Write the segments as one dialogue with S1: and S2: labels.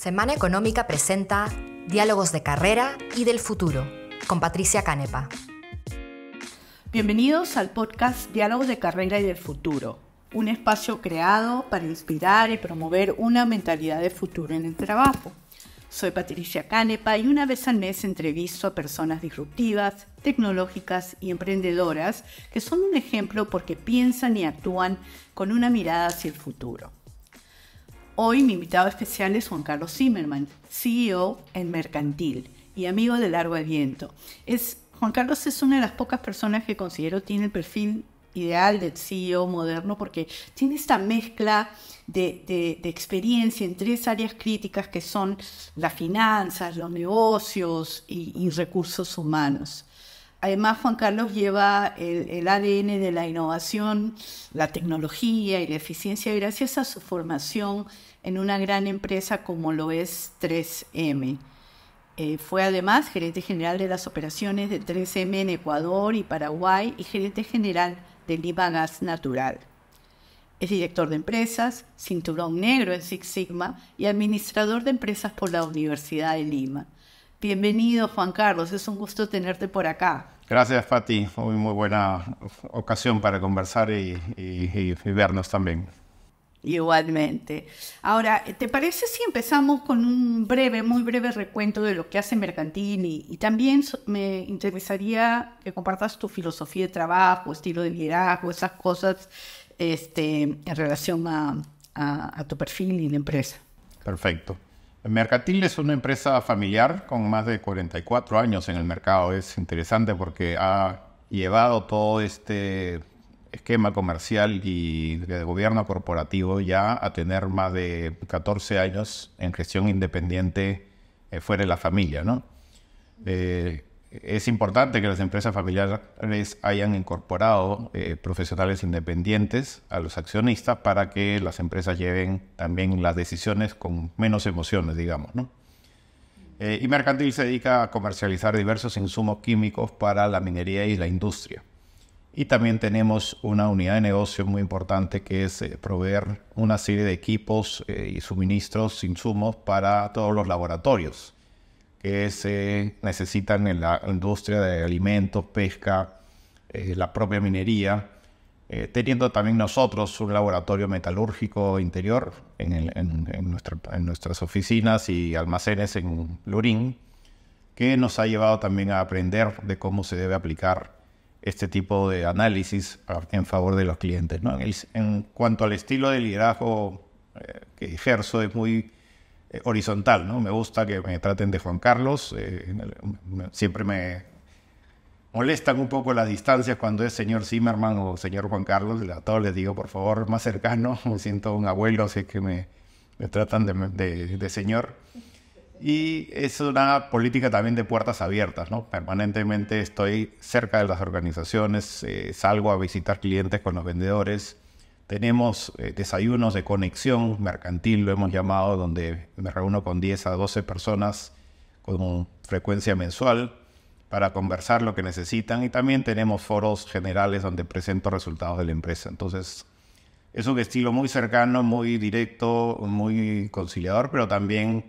S1: Semana Económica presenta Diálogos de Carrera y del Futuro con Patricia Canepa.
S2: Bienvenidos al podcast Diálogos de Carrera y del Futuro, un espacio creado para inspirar y promover una mentalidad de futuro en el trabajo. Soy Patricia Canepa y una vez al mes entrevisto a personas disruptivas, tecnológicas y emprendedoras que son un ejemplo porque piensan y actúan con una mirada hacia el futuro. Hoy mi invitado especial es Juan Carlos Zimmerman, CEO en Mercantil y amigo de largo Viento. Es, Juan Carlos es una de las pocas personas que considero tiene el perfil ideal del CEO moderno porque tiene esta mezcla de, experiencia en tres áreas críticas que son las finanzas, los negocios y recursos humanos. Además, Juan Carlos lleva el, ADN de la innovación, la tecnología y la eficiencia gracias a su formación en una gran empresa como lo es 3M. Eh, fue además gerente general de las operaciones de 3M en Ecuador y Paraguay y gerente general de Lima Gas Natural. Es director de empresas, cinturón negro en Six Sigma y administrador de empresas por la Universidad de Lima. Bienvenido, Juan Carlos. Es un gusto tenerte por acá.
S1: Gracias, Fati, Muy, muy buena ocasión para conversar y, vernos también.
S2: Igualmente. Ahora, ¿te parece si empezamos con un breve, muy breve recuento de lo que hace Mercantini? Y también me interesaría que compartas tu filosofía de trabajo, estilo de liderazgo, esas cosas este, en relación
S1: a tu perfil y la empresa. Perfecto. Mercatil es una empresa familiar con más de 44 años en el mercado. Es interesante porque ha llevado todo este esquema comercial y de gobierno corporativo ya a tener más de 14 años en gestión independiente eh, fuera de la familia, ¿no? Eh, es importante que las empresas familiares hayan incorporado eh, profesionales independientes a los accionistas para que las empresas lleven también las decisiones con menos emociones, digamos. ¿no? Eh, y Mercantil se dedica a comercializar diversos insumos químicos para la minería y la industria. Y también tenemos una unidad de negocio muy importante que es eh, proveer una serie de equipos y suministros, insumos para todos los laboratorios que se necesitan en la industria de alimentos, pesca, eh, la propia minería, eh, teniendo también nosotros un laboratorio metalúrgico interior en, nuestras oficinas y almacenes en Lurín, que nos ha llevado también a aprender de cómo se debe aplicar este tipo de análisis en favor de los clientes. ¿no? En, cuanto al estilo de liderazgo eh, que ejerzo, es muy eh, horizontal, ¿no? Me gusta que me traten de Juan Carlos. Eh, siempre me molestan un poco las distancias cuando es señor Zimmerman o señor Juan Carlos. A todos les digo, por favor, más cercano. Me siento un abuelo, así que me, tratan de, señor. Y es una política también de puertas abiertas, ¿no? Permanentemente estoy cerca de las organizaciones, eh, salgo a visitar clientes con los vendedores, tenemos eh, desayunos de conexión mercantil, lo hemos llamado, donde me reúno con 10 a 12 personas con frecuencia mensual para conversar lo que necesitan y también tenemos foros generales donde presento resultados de la empresa. Entonces, es un estilo muy cercano, muy directo, muy conciliador, pero también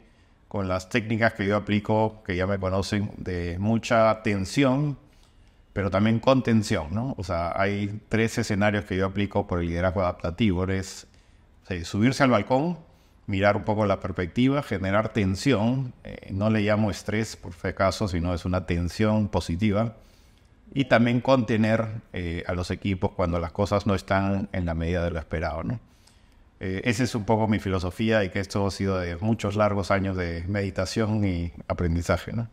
S1: con las técnicas que yo aplico, que ya me conocen, de mucha atención pero también contención, ¿no? O sea, hay tres escenarios que yo aplico por el liderazgo adaptativo. Es subirse al balcón, mirar un poco la perspectiva, generar tensión. Eh, no le llamo estrés, por fe sino es una tensión positiva. Y también contener eh, a los equipos cuando las cosas no están en la medida de lo esperado, ¿no? Eh, esa es un poco mi filosofía y que esto ha sido de muchos largos años de meditación y aprendizaje, ¿no?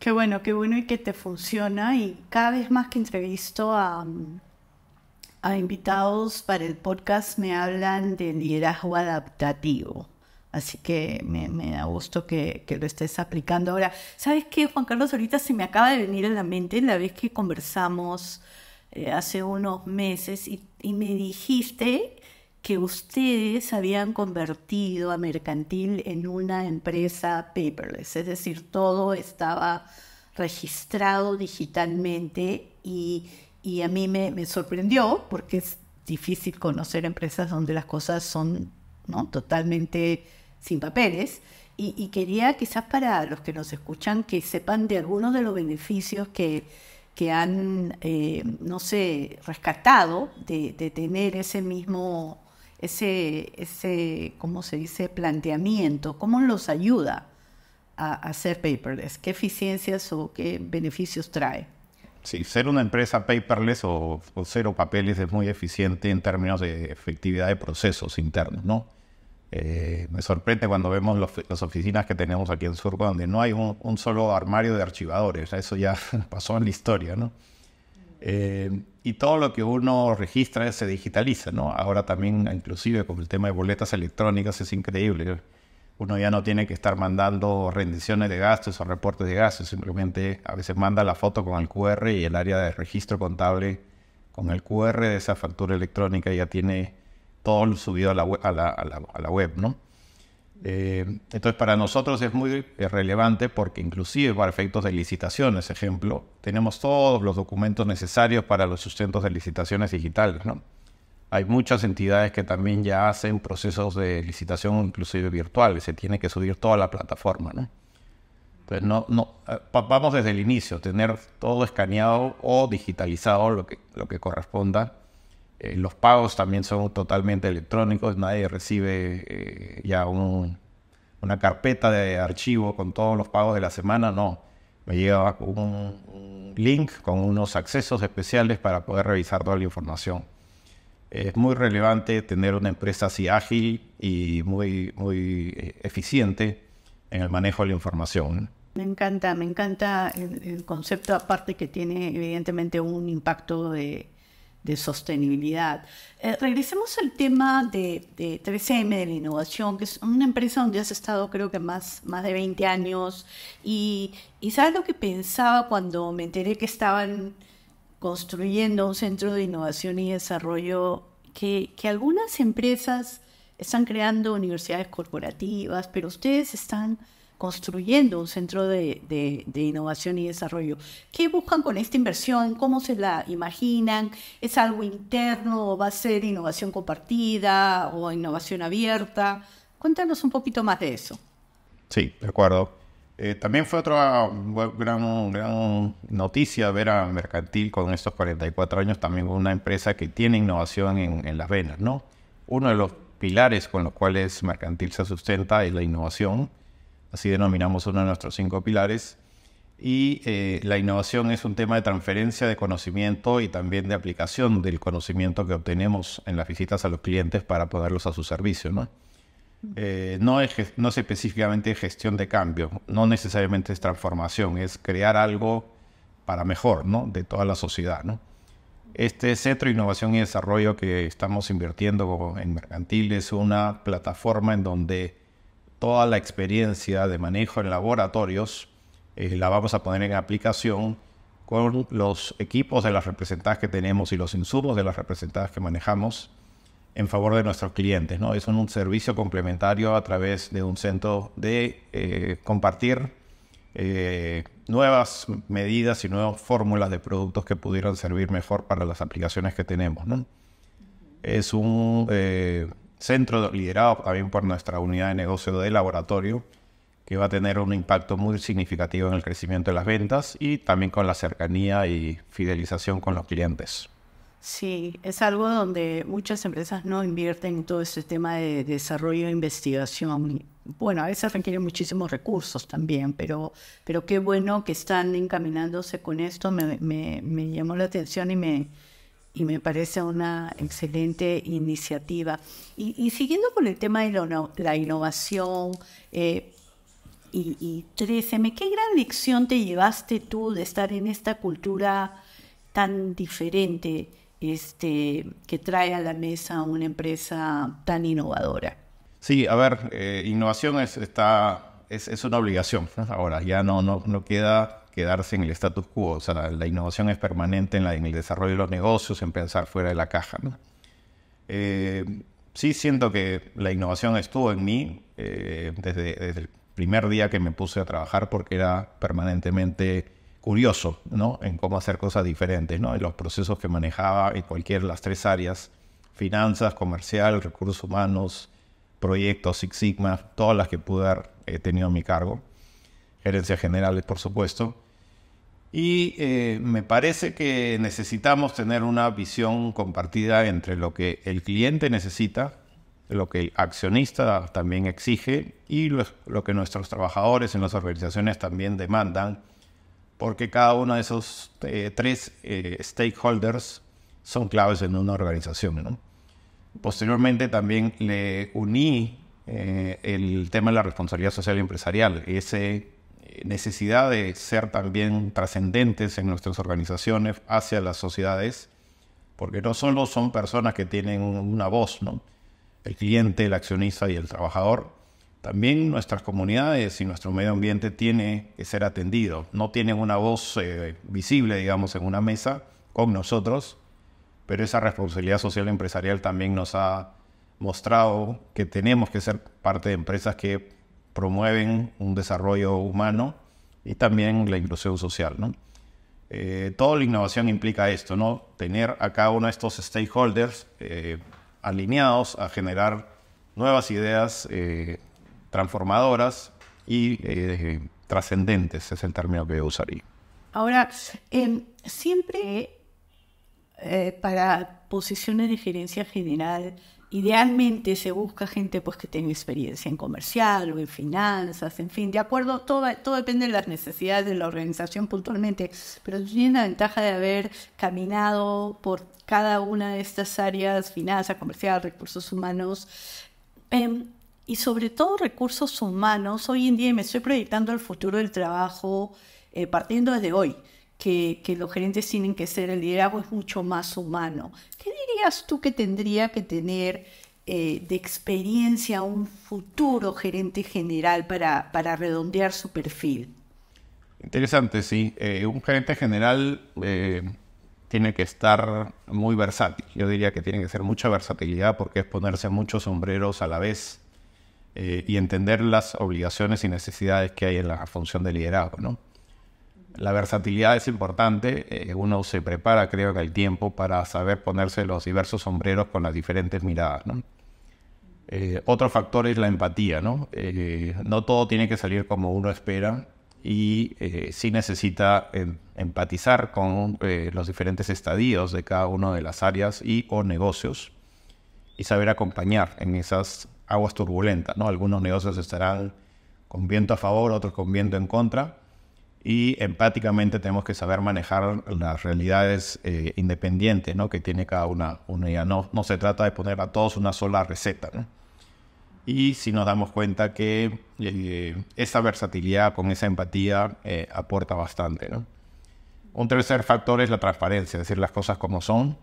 S2: Qué bueno, qué bueno y que te funciona. Y cada vez más que entrevisto a, mm, invitados para el podcast me hablan de liderazgo adaptativo. Así que me, da gusto que, lo estés aplicando. Ahora, ¿sabes qué, Juan Carlos? Ahorita se me acaba de venir a la mente la vez que conversamos eh, hace unos meses y, y me dijiste que ustedes habían convertido a Mercantil en una empresa paperless, es decir, todo estaba registrado digitalmente y, y a mí me, sorprendió porque es difícil conocer empresas donde las cosas son ¿no? totalmente sin papeles. Y, quería quizás para los que nos escuchan que sepan de algunos de los beneficios que, que han, eh, no sé, rescatado de, de, tener ese mismo ese, ese ¿cómo se dice?, planteamiento, cómo los ayuda a, hacer paperless, qué eficiencias o qué beneficios trae.
S1: Sí, ser una empresa paperless o, cero papeles es muy eficiente en términos de efectividad de procesos internos, ¿no? Eh, me sorprende cuando vemos las oficinas que tenemos aquí en Surco, donde no hay un, solo armario de archivadores. Eso ya pasó en la historia, ¿no? Eh, y todo lo que uno registra se digitaliza, ¿no? Ahora también, inclusive con el tema de boletas electrónicas, es increíble. Uno ya no tiene que estar mandando rendiciones de gastos o reportes de gastos, simplemente a veces manda la foto con el QR y el área de registro contable con el QR de esa factura electrónica ya tiene todo subido a la, web, a la web ¿no? Eh, entonces, para nosotros es muy relevante porque inclusive para efectos de licitaciones, ejemplo, tenemos todos los documentos necesarios para los sustentos de licitaciones digitales. ¿no? Hay muchas entidades que también ya hacen procesos de licitación inclusive virtual y se tiene que subir toda la plataforma. ¿no? Entonces, no, no, eh, vamos desde el inicio, tener todo escaneado o digitalizado, lo que, lo que corresponda, eh, los pagos también son totalmente electrónicos, nadie recibe eh, ya una carpeta de archivo con todos los pagos de la semana, no. Me llega un, link con unos accesos especiales para poder revisar toda la información. Es muy relevante tener una empresa así ágil y muy, muy eh, eficiente en el manejo de la información.
S2: Me encanta, me encanta el concepto aparte que tiene evidentemente un impacto de, de sostenibilidad. Eh, regresemos al tema de, 3M, de la innovación, que es una empresa donde has estado creo que más, más de 20 años. Y, y sabes lo que pensaba cuando me enteré que estaban construyendo un centro de innovación y desarrollo, que, que algunas empresas están creando universidades corporativas, pero ustedes están construyendo un centro de, de, innovación y desarrollo. ¿Qué buscan con esta inversión? ¿Cómo se la imaginan? ¿Es algo interno? ¿Va a ser innovación compartida o innovación abierta? Cuéntanos un poquito más de eso.
S1: Sí, de acuerdo. Eh, también fue otra gran, gran noticia ver a Mercantil con estos 44 años, también una empresa que tiene innovación en, en las venas, ¿no? Uno de los pilares con los cuales Mercantil se sustenta es la innovación así denominamos uno de nuestros cinco pilares. Y eh, la innovación es un tema de transferencia de conocimiento y también de aplicación del conocimiento que obtenemos en las visitas a los clientes para ponerlos a su servicio. ¿no? Eh, no, es, no es específicamente gestión de cambio, no necesariamente es transformación, es crear algo para mejor ¿no? de toda la sociedad. ¿no? Este Centro de Innovación y Desarrollo que estamos invirtiendo en Mercantil es una plataforma en donde toda la experiencia de manejo en laboratorios eh, la vamos a poner en aplicación con los equipos de las representadas que tenemos y los insumos de las representadas que manejamos en favor de nuestros clientes. ¿no? Es un servicio complementario a través de un centro de eh, compartir eh, nuevas medidas y nuevas fórmulas de productos que pudieran servir mejor para las aplicaciones que tenemos. Es un centro liderado también por nuestra unidad de negocio de laboratorio, que va a tener un impacto muy significativo en el crecimiento de las ventas y también con la cercanía y fidelización con los clientes.
S2: Sí, es algo donde muchas empresas no invierten en todo ese tema de desarrollo e investigación. Bueno, a veces requieren muchísimos recursos también, pero, pero qué bueno que están encaminándose con esto. me, me llamó la atención y me, y me parece una excelente iniciativa. Y, siguiendo con el tema de la innovación eh, y, 13 ¿qué gran lección te llevaste tú de estar en esta cultura tan diferente este, que trae a la mesa una empresa tan innovadora?
S1: Sí, a ver, eh, innovación es, está, es, una obligación ahora, ya no, no, no queda quedarse en el status quo. O sea, la innovación es permanente en, la, en el desarrollo de los negocios, en pensar fuera de la caja. Eh, sí siento que la innovación estuvo en mí eh, desde, el primer día que me puse a trabajar porque era permanentemente curioso ¿no? en cómo hacer cosas diferentes, ¿no? en los procesos que manejaba en cualquiera de las tres áreas, finanzas, comercial, recursos humanos, proyectos, Six Sigma, todas las que pude haber eh, tenido a mi cargo, gerencias generales por supuesto. Y eh, me parece que necesitamos tener una visión compartida entre lo que el cliente necesita, lo que el accionista también exige y lo, que nuestros trabajadores en las organizaciones también demandan, porque cada uno de esos eh, tres eh, stakeholders son claves en una organización. Posteriormente también le uní el tema de la responsabilidad social y empresarial, ese necesidad de ser también trascendentes en nuestras organizaciones hacia las sociedades, porque no solo son personas que tienen una voz, ¿no? el cliente, el accionista y el trabajador, también nuestras comunidades y nuestro medio ambiente tiene que ser atendido. No tienen una voz eh, visible, digamos, en una mesa con nosotros, pero esa responsabilidad social empresarial también nos ha mostrado que tenemos que ser parte de empresas que promueven un desarrollo humano y también la inclusión social. ¿no? Eh, toda la innovación implica esto, ¿no? tener a cada uno de estos stakeholders eh, alineados a generar nuevas ideas eh, transformadoras y trascendentes, es el término que usaría.
S2: Ahora, em, siempre para posiciones de gerencia general, Idealmente se busca gente pues, que tenga experiencia en comercial o en finanzas, en fin, de acuerdo, todo, depende de las necesidades de la organización puntualmente, pero tiene la ventaja de haber caminado por cada una de estas áreas, finanzas, comercial, recursos humanos, em, y sobre todo recursos humanos. Hoy en día me estoy proyectando el futuro del trabajo eh, partiendo desde hoy que, los gerentes tienen que ser, el liderazgo es mucho más humano. ¿Qué dirías tú que tendría que tener eh, de experiencia un futuro gerente general para, para redondear su perfil?
S1: Interesante, sí. Eh, un gerente general eh, tiene que estar muy versátil. Yo diría que tiene que ser mucha versatilidad porque es ponerse muchos sombreros a la vez y entender las obligaciones y necesidades que hay en la función de liderazgo, ¿no? la versatilidad es importante. Eh, uno se prepara, creo que, el tiempo para saber ponerse los diversos sombreros con las diferentes miradas. Eh, otro factor es la empatía. Eh, ¿no? todo tiene que salir como uno espera y sí necesita em, empatizar con los diferentes estadios de cada una de las áreas y o negocios y saber acompañar en esas aguas turbulentas. ¿no? Algunos negocios estarán con viento a favor, otros con viento en contra y empáticamente tenemos que saber manejar las realidades eh, independientes ¿no? que tiene cada una unidad. No, no se trata de poner a todos una sola receta. Y si nos damos cuenta que eh, esa versatilidad con esa empatía eh, aporta bastante. Un tercer factor es la transparencia, decir, las cosas como son,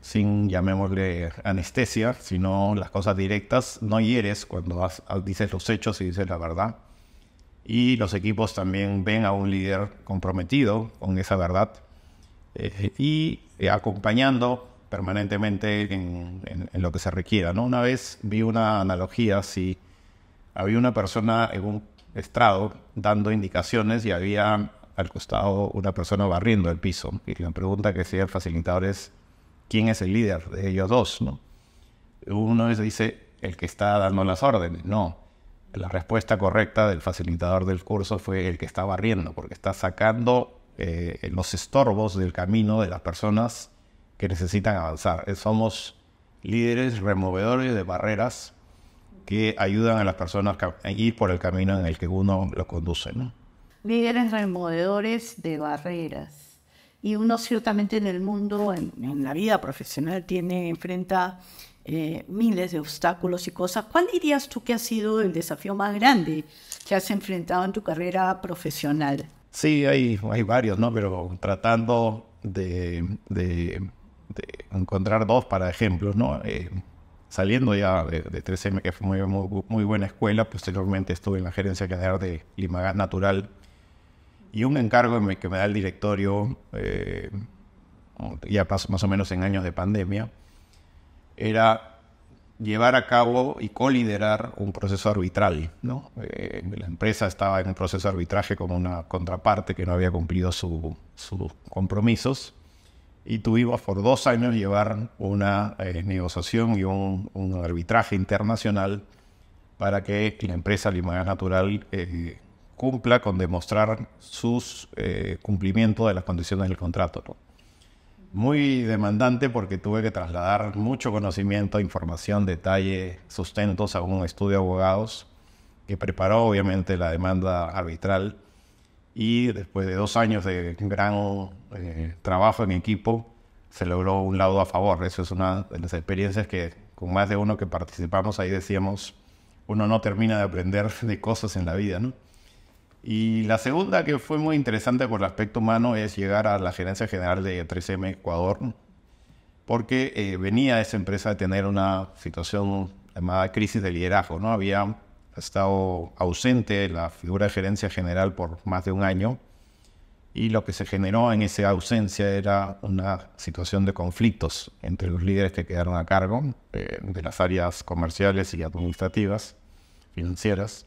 S1: sin llamémosle anestesia, sino las cosas directas. No hieres cuando dices los hechos y dices la verdad y los equipos también ven a un líder comprometido con esa verdad eh, y acompañando permanentemente en, lo que se requiera. ¿no? Una vez vi una analogía si había una persona en un estrado dando indicaciones y había al costado una persona barriendo el piso. Y la pregunta que hacía el facilitador es, ¿quién es el líder de ellos dos? ¿no? Uno dice, el que está dando las órdenes. No, la respuesta correcta del facilitador del curso fue el que está barriendo, porque está sacando eh, los estorbos del camino de las personas que necesitan avanzar. Eh, somos líderes removedores de barreras que ayudan a las personas a ir por el camino en el que uno lo conduce. ¿no?
S2: Líderes removedores de barreras. Y uno ciertamente en el mundo, en, en la vida profesional, tiene, enfrenta eh, miles de obstáculos y cosas. ¿Cuál dirías tú que ha sido el desafío más grande que has enfrentado en tu carrera
S1: profesional? Sí, hay, hay varios, ¿no? Pero tratando de, encontrar dos para ejemplos, ¿no? Eh, saliendo ya de, de, 3M, que fue muy, muy, buena escuela, posteriormente estuve en la gerencia general de Limagas Natural y un encargo que me, da el directorio, eh, ya pasó más o menos en años de pandemia, era llevar a cabo y coliderar un proceso arbitral. ¿no? Eh, la empresa estaba en un proceso de arbitraje con una contraparte que no había cumplido sus compromisos y tuvimos por dos años llevar una eh, negociación y un, arbitraje internacional para que la empresa Lima Natural eh, cumpla con demostrar sus cumplimiento de las condiciones del contrato muy demandante porque tuve que trasladar mucho conocimiento, información, detalle, sustentos a un estudio de abogados que preparó obviamente la demanda arbitral y después de dos años de gran eh, trabajo en equipo se logró un laudo a favor. Eso es una de las experiencias que con más de uno que participamos ahí decíamos, uno no termina de aprender de cosas en la vida, ¿no? Y la segunda que fue muy interesante por el aspecto humano es llegar a la gerencia general de 3M Ecuador, porque eh, venía esa empresa de tener una situación llamada crisis de liderazgo, ¿no? Había estado ausente la figura de gerencia general por más de un año y lo que se generó en esa ausencia era una situación de conflictos entre los líderes que quedaron a cargo eh, de las áreas comerciales y administrativas, financieras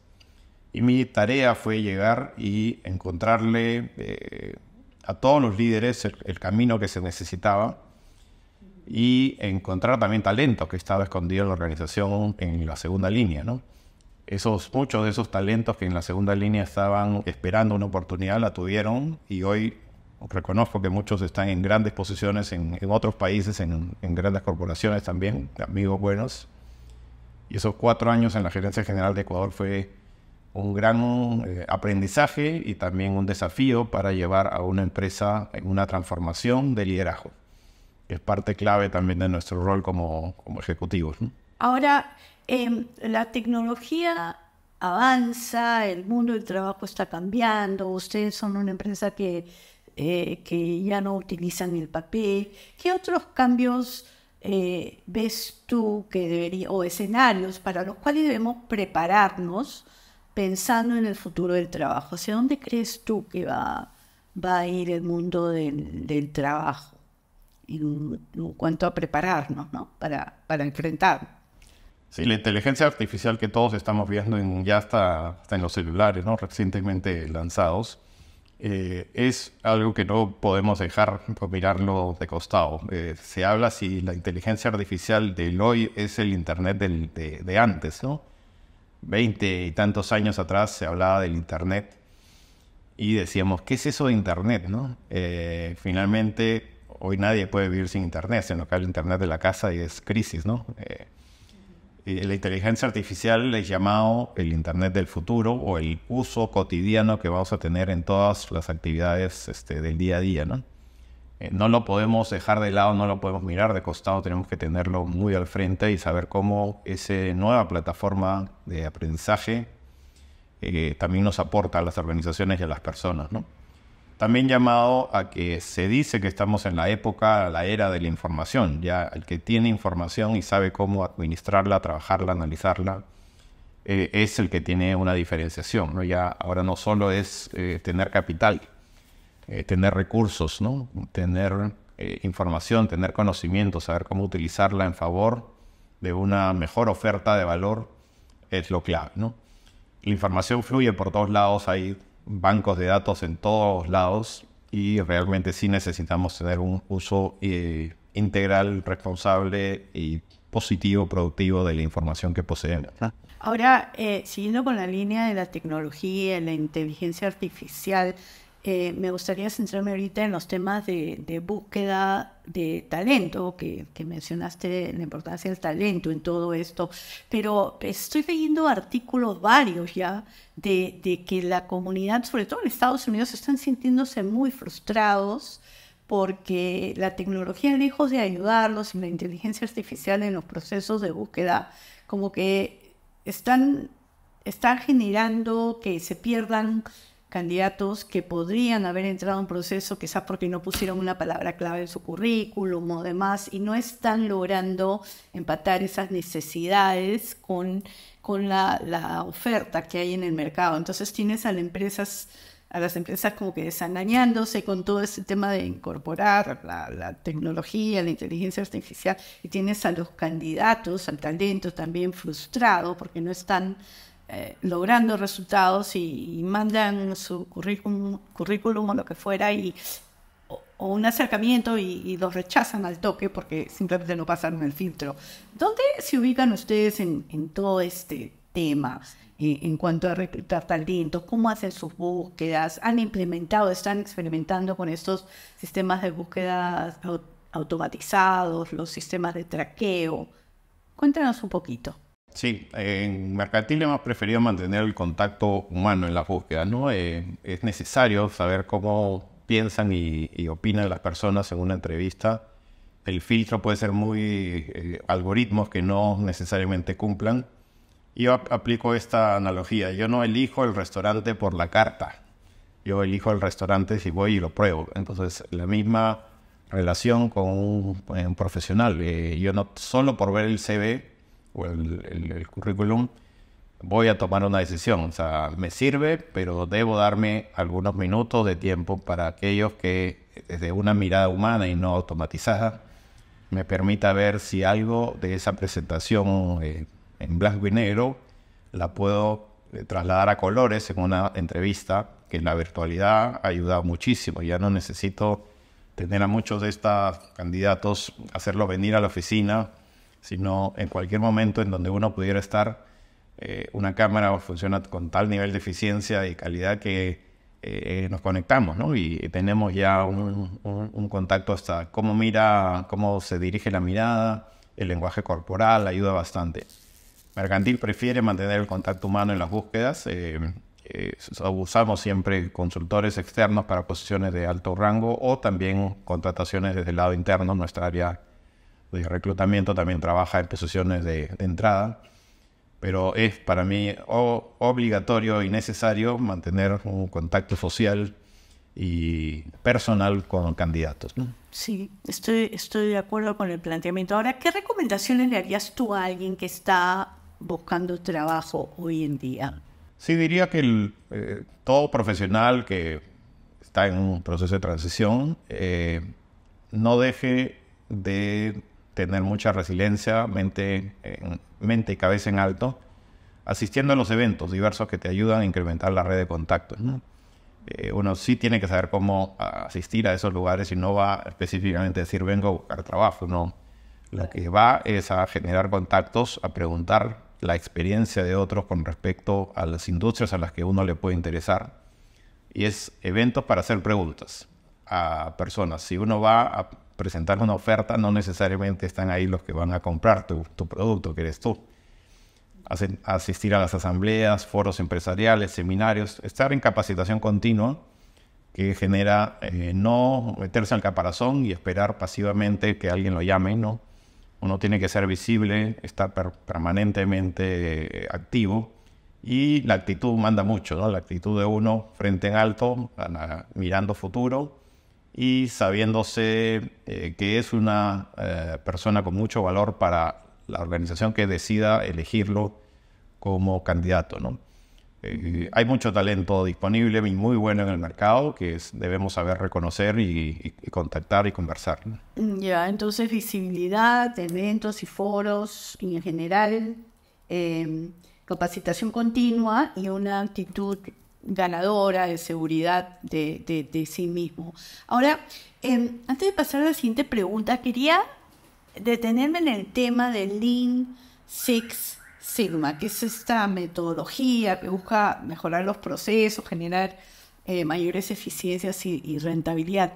S1: y mi tarea fue llegar y encontrarle eh, a todos los líderes el, camino que se necesitaba y encontrar también talentos que estaba escondido en la organización en la segunda línea, Esos, muchos de esos talentos que en la segunda línea estaban esperando una oportunidad la tuvieron y hoy reconozco que muchos están en grandes posiciones en, otros países, en, grandes corporaciones también, amigos buenos. Y esos cuatro años en la gerencia general de Ecuador fue un gran eh, aprendizaje y también un desafío para llevar a una empresa en una transformación de liderazgo. Es parte clave también de nuestro rol como, ejecutivos.
S2: Ahora, em, la tecnología avanza, el mundo del trabajo está cambiando, ustedes son una empresa que, eh, que ya no utilizan el papel. ¿Qué otros cambios eh, ves tú que debería, o escenarios para los cuales debemos prepararnos? pensando en el futuro del trabajo. ¿Hacia dónde crees tú que va, va a ir el mundo del, del trabajo en, en, cuanto a prepararnos ¿no? para, para enfrentarnos?
S1: Sí, la inteligencia artificial que todos estamos viendo en, ya está, hasta en los celulares, ¿no? recientemente lanzados, eh, es algo que no podemos dejar por mirarlo de costado. Eh, se habla si la inteligencia artificial del hoy es el Internet de, de, antes, ¿no? Veinte y tantos años atrás se hablaba del Internet y decíamos, ¿qué es eso de Internet? ¿no? Eh, finalmente, hoy nadie puede vivir sin Internet, se nos cae el Internet de la casa y es crisis, ¿no? Eh, la inteligencia artificial es llamado el Internet del futuro o el uso cotidiano que vamos a tener en todas las actividades este, del día a día, ¿no? Eh, no lo podemos dejar de lado, no lo podemos mirar de costado, tenemos que tenerlo muy al frente y saber cómo esa nueva plataforma de aprendizaje eh, también nos aporta a las organizaciones y a las personas. También llamado a que se dice que estamos en la época, la era de la información, ya el que tiene información y sabe cómo administrarla, trabajarla, analizarla. Eh, es el que tiene una diferenciación, ¿no? Ya ahora no solo es tener capital, eh, tener recursos, ¿no? tener eh, información, tener conocimiento, saber cómo utilizarla en favor de una mejor oferta de valor es lo clave. ¿no? La información fluye por todos lados, hay bancos de datos en todos lados y realmente sí necesitamos tener un uso eh, integral, responsable y positivo, productivo de la información que poseemos.
S2: Ahora, siguiendo con la línea de la tecnología, la inteligencia artificial, eh, me gustaría centrarme ahorita en los temas de, búsqueda de talento, que, mencionaste la importancia del talento en todo esto, pero estoy leyendo artículos varios ya de, que la comunidad, sobre todo en Estados Unidos, están sintiéndose muy frustrados porque la tecnología, lejos de ayudarlos, y la inteligencia artificial en los procesos de búsqueda, como que están, están generando que se pierdan candidatos que podrían haber entrado en proceso, quizás porque no pusieron una palabra clave en su currículum o demás, y no están logrando empatar esas necesidades con, con la, oferta que hay en el mercado. Entonces tienes a las empresas a las empresas como que desanañándose con todo ese tema de incorporar la, la, tecnología, la inteligencia artificial, y tienes a los candidatos, al talento también frustrado porque no están eh, logrando resultados y, mandan su currículum, currículum o lo que fuera y, o, un acercamiento y, los rechazan al toque porque simplemente no pasaron el filtro. ¿Dónde se ubican ustedes en, todo este tema eh, en cuanto a reclutar talentos? ¿Cómo hacen sus búsquedas? ¿Han implementado, están experimentando con estos sistemas de búsqueda automatizados, los sistemas de traqueo? Cuéntanos un poquito.
S1: Sí, en mercantil hemos preferido mantener el contacto humano en la búsqueda. ¿no? Eh, es necesario saber cómo piensan y, opinan las personas en una entrevista. El filtro puede ser muy eh, algoritmos que no necesariamente cumplan. Yo aplico esta analogía. Yo no elijo el restaurante por la carta. Yo elijo el restaurante si voy y lo pruebo. Entonces, la misma relación con un, profesional. Eh, yo no solo por ver el CV o el, currículum, voy a tomar una decisión. O sea, me sirve, pero debo darme algunos minutos de tiempo para aquellos que desde una mirada humana y no automatizada me permita ver si algo de esa presentación eh, en blanco y negro la puedo eh, trasladar a colores en una entrevista que en la virtualidad ha ayudado muchísimo. Ya no necesito tener a muchos de estos candidatos, hacerlos venir a la oficina sino en cualquier momento en donde uno pudiera estar. Eh, una cámara funciona con tal nivel de eficiencia y calidad que eh, eh, nos conectamos, ¿no? Y tenemos ya un, contacto hasta cómo mira, cómo se dirige la mirada, el lenguaje corporal ayuda bastante. Mercantil prefiere mantener el contacto humano en las búsquedas. usamos siempre consultores externos para posiciones de alto rango o también contrataciones desde el lado interno, nuestra área de reclutamiento también trabaja en posiciones de, entrada, pero es para mí obligatorio y necesario mantener un contacto social y personal con candidatos.
S2: Sí, estoy, estoy de acuerdo con el planteamiento. Ahora, ¿qué recomendaciones le harías tú a alguien que está buscando trabajo hoy en día?
S1: Sí, diría que el, eh, todo profesional que está en un proceso de transición eh, no deje de tener mucha resiliencia, mente, mente y cabeza en alto, asistiendo a los eventos diversos que te ayudan a incrementar la red de contactos. Eh, uno sí tiene que saber cómo ah, asistir a esos lugares y no va específicamente a decir vengo a buscar trabajo, no. Lo que va es a generar contactos, a preguntar la experiencia de otros con respecto a las industrias a las que uno le puede interesar. Y es eventos para hacer preguntas a personas. Si uno va a presentar una oferta, no necesariamente están ahí los que van a comprar tu, producto, que eres tú. asistir a las asambleas, foros empresariales, seminarios, estar en capacitación continua que genera eh, no meterse al caparazón y esperar pasivamente que alguien lo llame, ¿no? Uno tiene que ser visible, estar permanentemente eh, activo y la actitud manda mucho, La actitud de uno frente en alto, mirando futuro y sabiéndose eh, que es una eh, persona con mucho valor para la organización que decida elegirlo como candidato. ¿no? Eh, hay mucho talento disponible y muy bueno en el mercado que debemos saber reconocer y, contactar y conversar.
S2: Ya, entonces visibilidad, eventos y foros y en general, capacitación continua y una actitud ganadora, de seguridad de, sí mismo. Ahora, em, antes de pasar a la siguiente pregunta, quería detenerme en el tema del Lean Six Sigma, que es esta metodología que busca mejorar los procesos, generar eh, mayores eficiencias y, rentabilidad.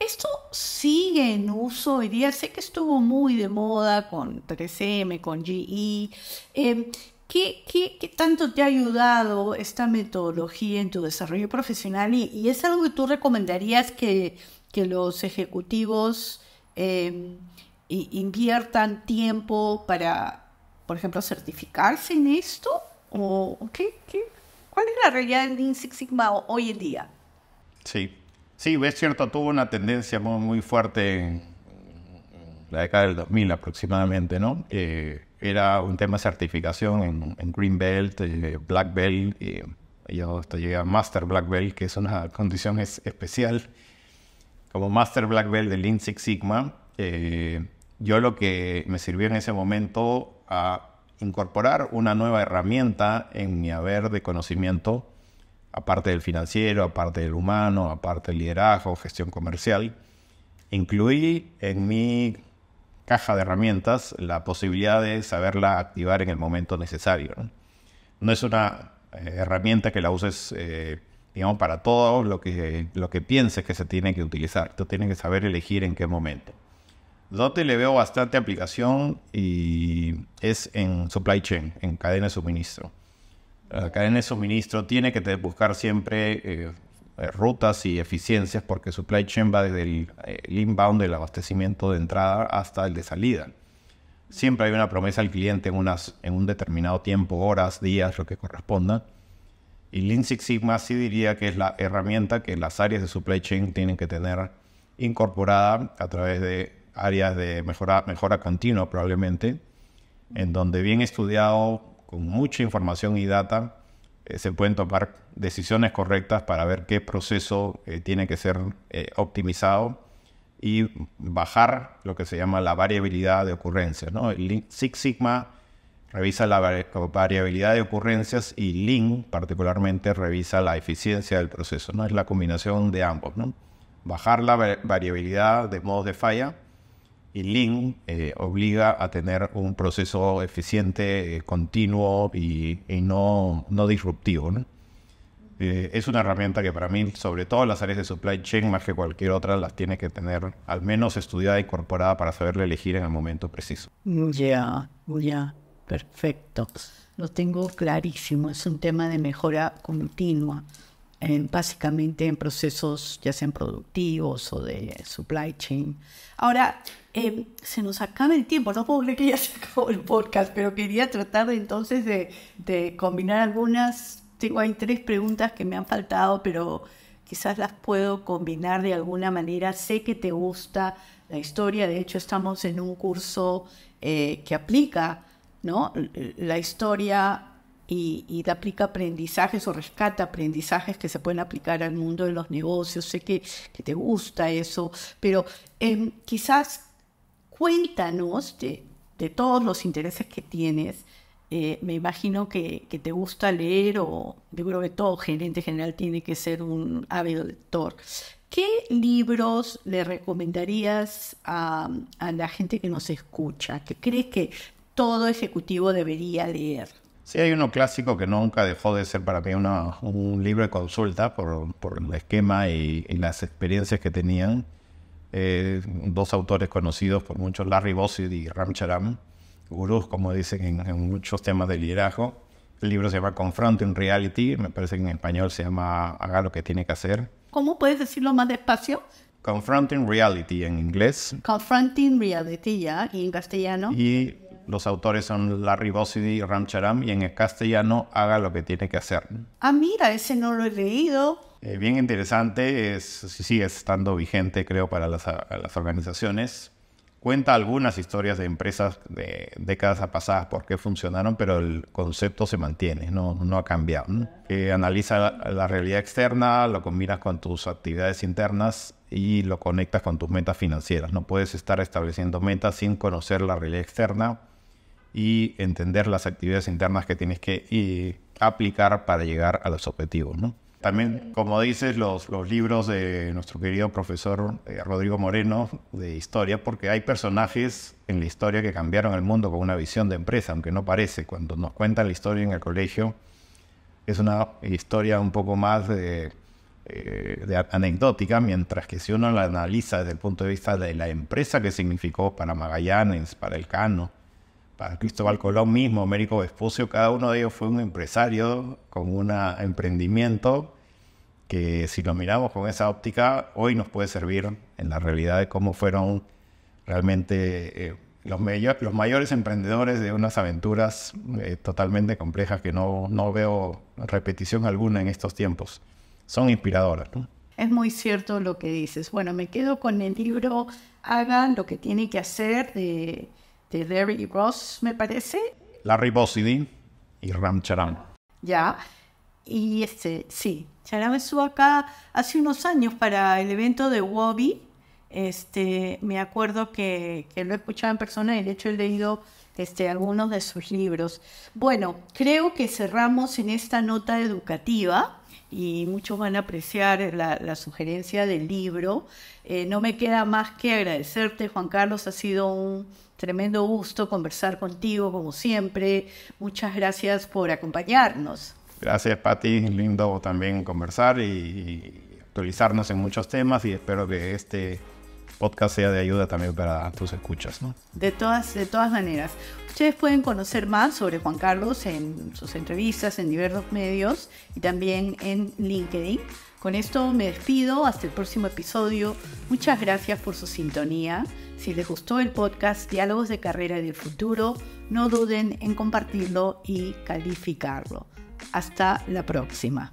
S2: Esto sigue en uso hoy día. Sé que estuvo muy de moda con 3M, con GE. Eh, em, ¿Qué, qué, tanto te ha ayudado esta metodología en tu desarrollo profesional? ¿Y, es algo que tú recomendarías que, los ejecutivos em, inviertan tiempo para, por ejemplo, certificarse en esto? ¿O qué, ¿Cuál es la realidad del Lean Six Sigma hoy en día?
S1: Sí, sí, es cierto, tuvo una tendencia muy, muy fuerte en la década del 2000 aproximadamente, ¿no? Eh, era un tema de certificación en, en Green Belt, eh, Black Belt, y yo hasta llegué a Master Black Belt, que es una condición especial. Como Master Black Belt de Lean Six Sigma, eh, yo lo que me sirvió en ese momento a incorporar una nueva herramienta en mi haber de conocimiento, aparte del financiero, aparte del humano, aparte del liderazgo, gestión comercial, incluí en mi caja de herramientas la posibilidad de saberla activar en el momento necesario. No, es una eh, herramienta que la uses, eh, digamos, para todo lo que, lo que pienses que se tiene que utilizar. Tú tienes que saber elegir en qué momento. Dote le veo bastante aplicación y es en supply chain, en cadena de suministro. La cadena de suministro tiene que buscar siempre eh, eh, rutas y eficiencias porque supply chain va desde el, inbound del abastecimiento de entrada hasta el de salida. Siempre hay una promesa al cliente en, un determinado tiempo, horas, días, lo que corresponda. Y Lean Six Sigma sí diría que es la herramienta que las áreas de supply chain tienen que tener incorporada a través de áreas de mejora, mejora continua probablemente, en donde bien estudiado, con mucha información y data, eh, se pueden tomar decisiones correctas para ver qué proceso eh, tiene que ser eh, optimizado y bajar lo que se llama la variabilidad de ocurrencias. ¿no? El Six Sigma revisa la variabilidad de ocurrencias y Lean particularmente revisa la eficiencia del proceso. ¿no? Es la combinación de ambos. ¿no? Bajar la variabilidad de modos de falla y Lean eh, obliga a tener un proceso eficiente, eh, continuo y, no, no disruptivo. Eh, es una herramienta que para mí, sobre todo en las áreas de supply chain, más que cualquier otra, las tiene que tener al menos estudiada e incorporada para saberle elegir en el momento preciso.
S2: Ya, ya, perfecto. Lo tengo clarísimo, es un tema de mejora continua básicamente en procesos ya sean productivos o de supply chain. Ahora, em, se nos acaba el tiempo, no puedo creer que ya se acabó el podcast, pero quería tratar de, entonces de, combinar algunas, tengo ahí tres preguntas que me han faltado, pero quizás las puedo combinar de alguna manera. Sé que te gusta la historia, de hecho estamos en un curso eh, que aplica ¿no? la historia y, te aplica aprendizajes o rescata aprendizajes que se pueden aplicar al mundo de los negocios. Sé que, te gusta eso, pero em, quizás cuéntanos de, todos los intereses que tienes. Eh, me imagino que, te gusta leer o seguro que todo gerente general tiene que ser un ávido lector. ¿Qué libros le recomendarías a, a la gente que nos escucha, que crees que todo ejecutivo debería leer?
S1: Sí, hay uno clásico que nunca dejó de ser para mí una, un libro de consulta por, por el esquema y, las experiencias que tenían. Eh, dos autores conocidos por muchos, Larry Bossett y Ram Charam, gurús, como dicen en, muchos temas de liderazgo. El libro se llama Confronting Reality, me parece que en español se llama Haga lo que tiene que hacer.
S2: ¿Cómo puedes decirlo más despacio?
S1: Confronting Reality en inglés.
S2: Confronting Reality, ya, y en castellano.
S1: Y los autores son Larry Bossidy y Ram Charam, y en el castellano Haga lo que tiene que hacer.
S2: Ah, mira, ese no lo he leído.
S1: Eh, bien interesante, es, sigue estando vigente, creo, para las, organizaciones. Cuenta algunas historias de empresas de décadas pasadas por qué funcionaron, pero el concepto se mantiene, no, ha cambiado. Eh, analiza la realidad externa, lo combinas con tus actividades internas y lo conectas con tus metas financieras. No puedes estar estableciendo metas sin conocer la realidad externa y entender las actividades internas que tienes que aplicar para llegar a los objetivos. ¿no? También, como dices, los, libros de nuestro querido profesor eh, Rodrigo Moreno de historia, porque hay personajes en la historia que cambiaron el mundo con una visión de empresa, aunque no parece. Cuando nos cuentan la historia en el colegio, es una historia un poco más de, eh, anecdótica, mientras que si uno la analiza desde el punto de vista de la empresa que significó para Magallanes, para el cano, Cristóbal Colón mismo, Américo Vespucio, cada uno de ellos fue un empresario con un emprendimiento que si lo miramos con esa óptica, hoy nos puede servir en la realidad de cómo fueron realmente eh, los, mayores emprendedores de unas aventuras eh, totalmente complejas que no, veo repetición alguna en estos tiempos. Son inspiradoras.
S2: Es muy cierto lo que dices. Bueno, me quedo con el libro Hagan lo que tiene que hacer de eh, de Larry Ross, me parece.
S1: Larry Bossidi y Ram Charam.
S2: Ya. Y este, sí, Charam estuvo acá hace unos años para el evento de Wobby. Este, me acuerdo que, lo he escuchado en persona y de hecho he leído este, algunos de sus libros. Bueno, creo que cerramos en esta nota educativa y muchos van a apreciar la, sugerencia del libro. Eh, no me queda más que agradecerte, Juan Carlos, ha sido un Tremendo gusto conversar contigo como siempre. Muchas gracias por acompañarnos.
S1: Gracias, Pati, Lindo también conversar y, actualizarnos en muchos temas y espero que este podcast sea de ayuda también para tus escuchas.
S2: De, todas, de todas maneras, ustedes pueden conocer más sobre Juan Carlos en sus entrevistas en diversos medios y también en LinkedIn. Con esto me despido, hasta el próximo episodio. Muchas gracias por su sintonía. Si les gustó el podcast Diálogos de Carrera del Futuro, no duden en compartirlo y calificarlo. Hasta la próxima.